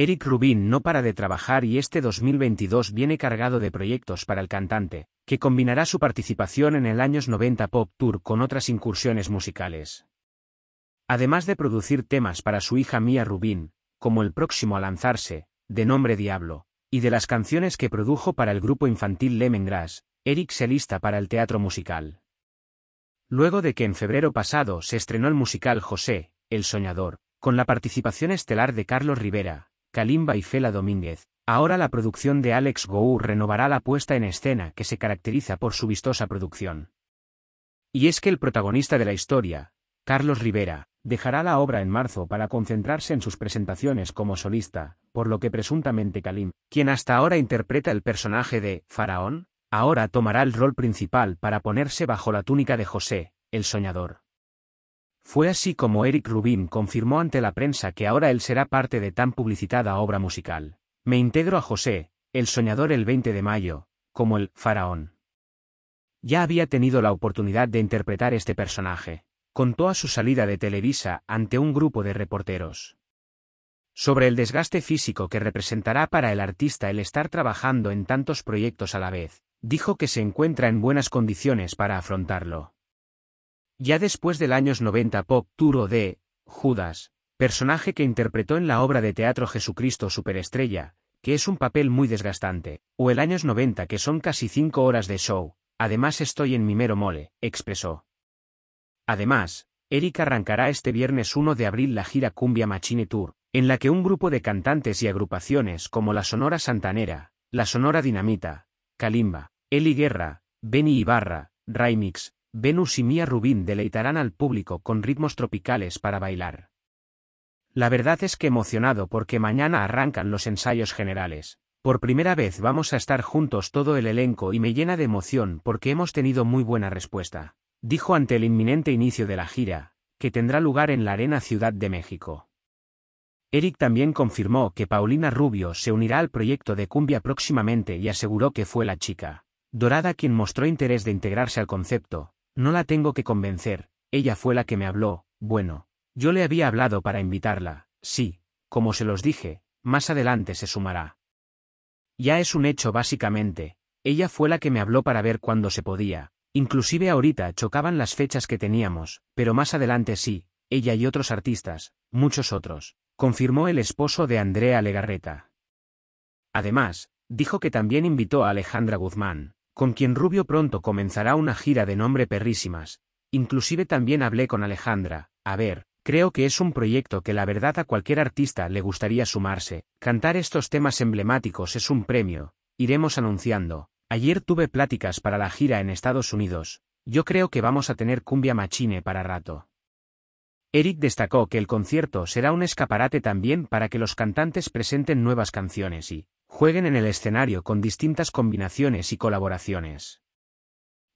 Eric Rubin no para de trabajar y este 2022 viene cargado de proyectos para el cantante, que combinará su participación en el años 90 Pop Tour con otras incursiones musicales. Además de producir temas para su hija Mia Rubin, como el próximo a lanzarse, de nombre Diablo, y de las canciones que produjo para el grupo infantil Lemongrass, Eric se lista para el teatro musical. Luego de que en febrero pasado se estrenó el musical José, El Soñador, con la participación estelar de Carlos Rivera, Kalimba y Fela Domínguez. Ahora la producción de Alex Gou renovará la puesta en escena que se caracteriza por su vistosa producción. Y es que el protagonista de la historia, Carlos Rivera, dejará la obra en marzo para concentrarse en sus presentaciones como solista, por lo que presuntamente Kalim, quien hasta ahora interpreta el personaje de Faraón, ahora tomará el rol principal para ponerse bajo la túnica de José, el soñador. Fue así como Eric Rubin confirmó ante la prensa que ahora él será parte de tan publicitada obra musical. Me integro a José, el soñador el 20 de mayo, como el faraón. Ya había tenido la oportunidad de interpretar este personaje. Contó a su salida de Televisa ante un grupo de reporteros. Sobre el desgaste físico que representará para el artista el estar trabajando en tantos proyectos a la vez, dijo que se encuentra en buenas condiciones para afrontarlo. Ya después del años 90 pop tour de Judas, personaje que interpretó en la obra de teatro Jesucristo Superestrella, que es un papel muy desgastante, o el años 90 que son casi cinco horas de show, además estoy en mi mero mole, expresó. Además, Eric arrancará este viernes 1 de abril la gira Cumbia Machine Tour, en la que un grupo de cantantes y agrupaciones como la Sonora Santanera, la Sonora Dinamita, Kalimba, Eli Guerra, Benny Ibarra, Raimix, Venus y Mia Rubín deleitarán al público con ritmos tropicales para bailar. La verdad es que emocionado porque mañana arrancan los ensayos generales. Por primera vez vamos a estar juntos todo el elenco y me llena de emoción porque hemos tenido muy buena respuesta. Dijo ante el inminente inicio de la gira, que tendrá lugar en la Arena Ciudad de México. Eric también confirmó que Paulina Rubio se unirá al proyecto de Cumbia próximamente y aseguró que fue la chica dorada quien mostró interés de integrarse al concepto, no la tengo que convencer, ella fue la que me habló, bueno, yo le había hablado para invitarla, sí, como se los dije, más adelante se sumará. Ya es un hecho básicamente, ella fue la que me habló para ver cuándo se podía, inclusive ahorita chocaban las fechas que teníamos, pero más adelante sí, ella y otros artistas, muchos otros, confirmó el esposo de Andrea Legarreta. Además, dijo que también invitó a Alejandra Guzmán, con quien Rubio pronto comenzará una gira de nombre Perrísimas. Inclusive también hablé con Alejandra, a ver, creo que es un proyecto que la verdad a cualquier artista le gustaría sumarse, cantar estos temas emblemáticos es un premio, iremos anunciando. Ayer tuve pláticas para la gira en Estados Unidos, yo creo que vamos a tener cumbia machine para rato. Eric destacó que el concierto será un escaparate también para que los cantantes presenten nuevas canciones y jueguen en el escenario con distintas combinaciones y colaboraciones.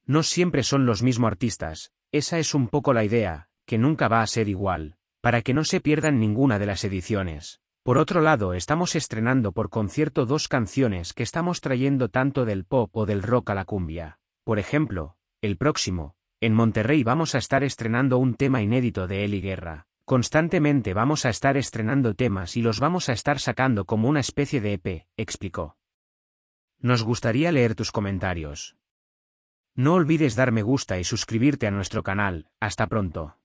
No siempre son los mismos artistas, esa es un poco la idea, que nunca va a ser igual, para que no se pierdan ninguna de las ediciones. Por otro lado, estamos estrenando por concierto dos canciones que estamos trayendo tanto del pop o del rock a la cumbia. Por ejemplo, el próximo, en Monterrey vamos a estar estrenando un tema inédito de Eli Guerra. Constantemente vamos a estar estrenando temas y los vamos a estar sacando como una especie de EP, explicó. Nos gustaría leer tus comentarios. No olvides dar me gusta y suscribirte a nuestro canal. Hasta pronto.